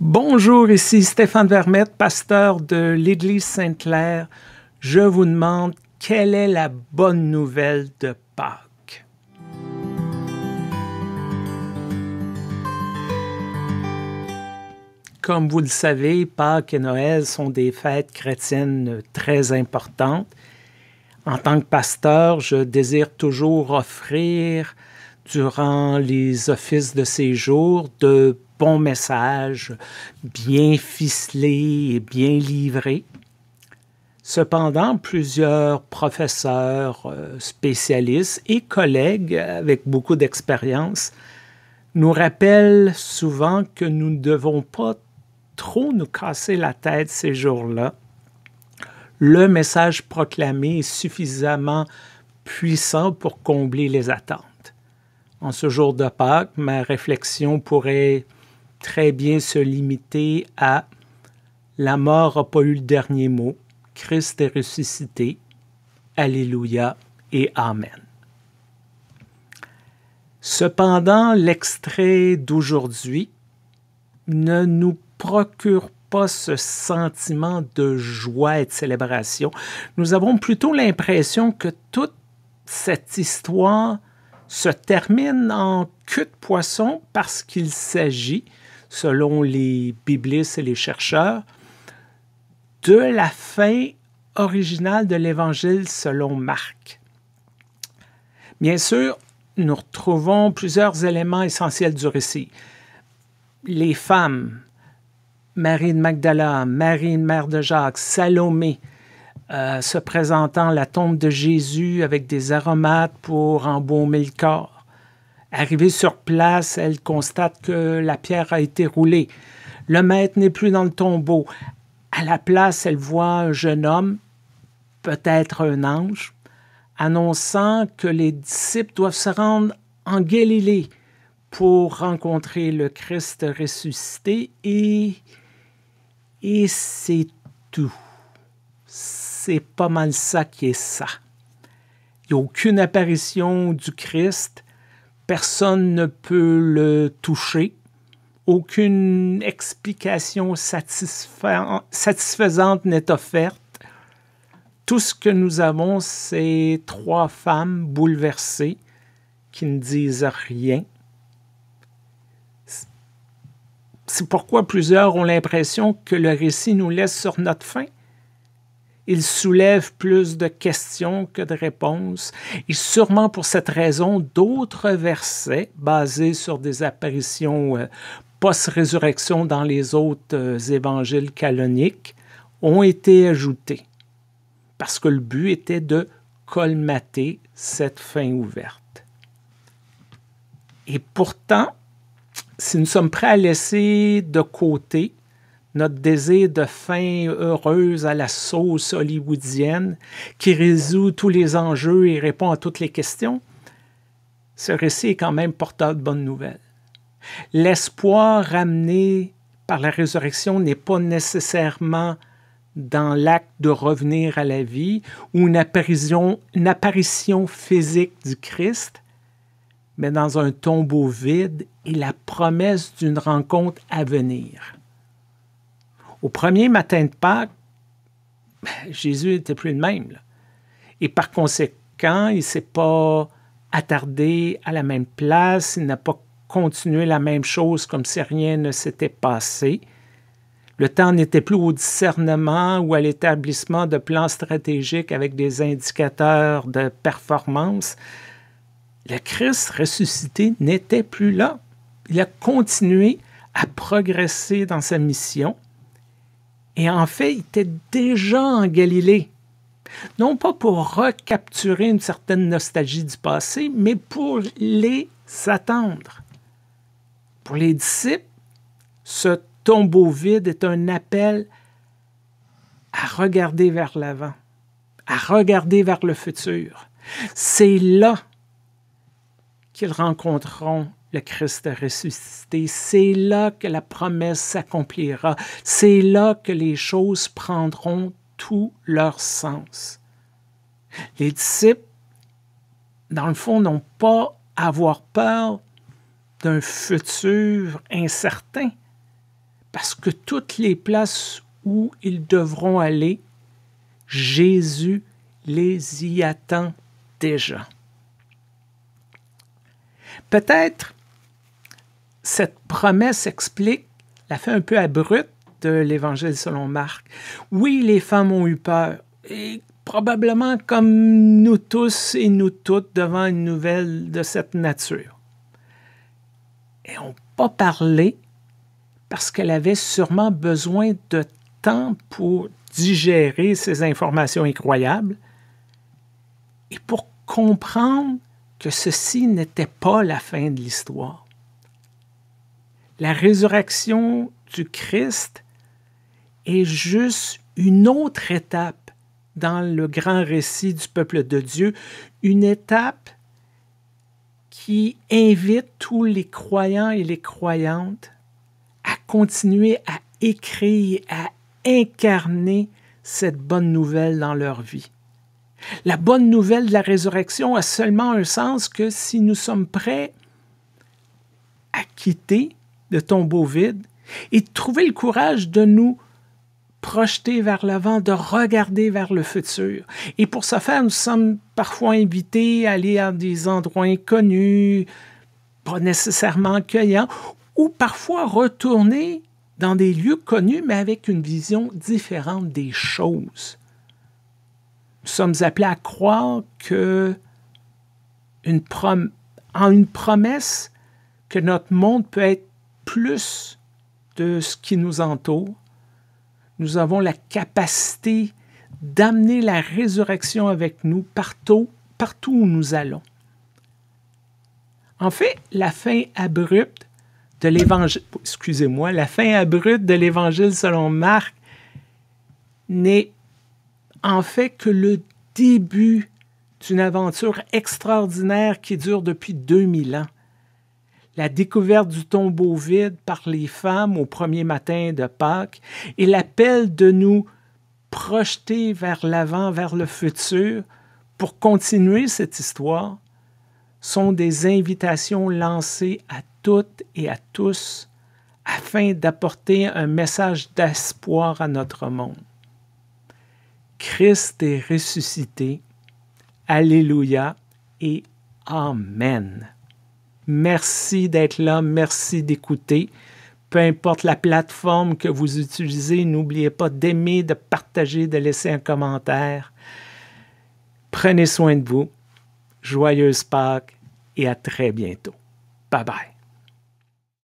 Bonjour, ici Stéphane Vermette, pasteur de l'Église Sainte-Claire. Je vous demande quelle est la bonne nouvelle de Pâques. Comme vous le savez, Pâques et Noël sont des fêtes chrétiennes très importantes. En tant que pasteur, je désire toujours offrir, durant les offices de séjour, de bon message, bien ficelé et bien livré. Cependant, plusieurs professeurs, euh, spécialistes et collègues avec beaucoup d'expérience nous rappellent souvent que nous ne devons pas trop nous casser la tête ces jours-là. Le message proclamé est suffisamment puissant pour combler les attentes. En ce jour de Pâques, ma réflexion pourrait très bien se limiter à la mort n'a pas eu le dernier mot, Christ est ressuscité, Alléluia et Amen. Cependant, l'extrait d'aujourd'hui ne nous procure pas ce sentiment de joie et de célébration. Nous avons plutôt l'impression que toute cette histoire se termine en cul de poisson parce qu'il s'agit selon les biblistes et les chercheurs, de la fin originale de l'Évangile selon Marc. Bien sûr, nous retrouvons plusieurs éléments essentiels du récit. Les femmes, Marie de Magdala, Marie, mère de Jacques, Salomé, euh, se présentant à la tombe de Jésus avec des aromates pour embaumer le corps. Arrivée sur place, elle constate que la pierre a été roulée. Le maître n'est plus dans le tombeau. À la place, elle voit un jeune homme, peut-être un ange, annonçant que les disciples doivent se rendre en Galilée pour rencontrer le Christ ressuscité et, et c'est tout. C'est pas mal ça qui est ça. Il n'y a aucune apparition du Christ. Personne ne peut le toucher. Aucune explication satisfaisante n'est offerte. Tout ce que nous avons, c'est trois femmes bouleversées qui ne disent rien. C'est pourquoi plusieurs ont l'impression que le récit nous laisse sur notre faim. Il soulève plus de questions que de réponses. Et sûrement pour cette raison, d'autres versets basés sur des apparitions euh, post-résurrection dans les autres euh, évangiles canoniques ont été ajoutés parce que le but était de colmater cette fin ouverte. Et pourtant, si nous sommes prêts à laisser de côté notre désir de fin heureuse à la sauce hollywoodienne qui résout tous les enjeux et répond à toutes les questions, ce récit est quand même porteur de bonnes nouvelles. L'espoir ramené par la résurrection n'est pas nécessairement dans l'acte de revenir à la vie ou une apparition, physique du Christ, mais dans un tombeau vide et la promesse d'une rencontre à venir. Au premier matin de Pâques, Jésus n'était plus le même. Et par conséquent, il ne s'est pas attardé à la même place, il n'a pas continué la même chose comme si rien ne s'était passé. Le temps n'était plus au discernement ou à l'établissement de plans stratégiques avec des indicateurs de performance. Le Christ ressuscité n'était plus là. Il a continué à progresser dans sa mission et en fait, il était déjà en Galilée. Non pas pour recapturer une certaine nostalgie du passé, mais pour les attendre. Pour les disciples, ce tombeau vide est un appel à regarder vers l'avant, à regarder vers le futur. C'est là qu'ils rencontreront le Christ ressuscité. C'est là que la promesse s'accomplira. C'est là que les choses prendront tout leur sens. Les disciples, dans le fond, n'ont pas à avoir peur d'un futur incertain, parce que toutes les places où ils devront aller, Jésus les y attend déjà. Peut-être cette promesse explique la fin un peu abrupte de l'Évangile selon Marc. Oui, les femmes ont eu peur, et probablement comme nous tous et nous toutes devant une nouvelle de cette nature. Et n'ont pas parlé parce qu'elles avaient sûrement besoin de temps pour digérer ces informations incroyables et pour comprendre que ceci n'était pas la fin de l'histoire la résurrection du Christ est juste une autre étape dans le grand récit du peuple de Dieu, une étape qui invite tous les croyants et les croyantes à continuer à écrire, à incarner cette bonne nouvelle dans leur vie. La bonne nouvelle de la résurrection a seulement un sens que si nous sommes prêts à quitter de tombeaux vides et de trouver le courage de nous projeter vers l'avant, de regarder vers le futur. Et pour ce faire, nous sommes parfois invités à aller à des endroits inconnus, pas nécessairement accueillants, ou parfois retourner dans des lieux connus, mais avec une vision différente des choses. Nous sommes appelés à croire que en une promesse que notre monde peut être plus de ce qui nous entoure. Nous avons la capacité d'amener la résurrection avec nous partout, partout où nous allons. En fait, la fin abrupte de l'évangile, excusez-moi, la fin abrupte de l'évangile selon Marc n'est en fait que le début d'une aventure extraordinaire qui dure depuis 2000 ans la découverte du tombeau vide par les femmes au premier matin de Pâques et l'appel de nous projeter vers l'avant, vers le futur, pour continuer cette histoire, sont des invitations lancées à toutes et à tous afin d'apporter un message d'espoir à notre monde. Christ est ressuscité. Alléluia et Amen. Merci d'être là, merci d'écouter. Peu importe la plateforme que vous utilisez, n'oubliez pas d'aimer, de partager, de laisser un commentaire. Prenez soin de vous. Joyeuse Pâques et à très bientôt. Bye bye.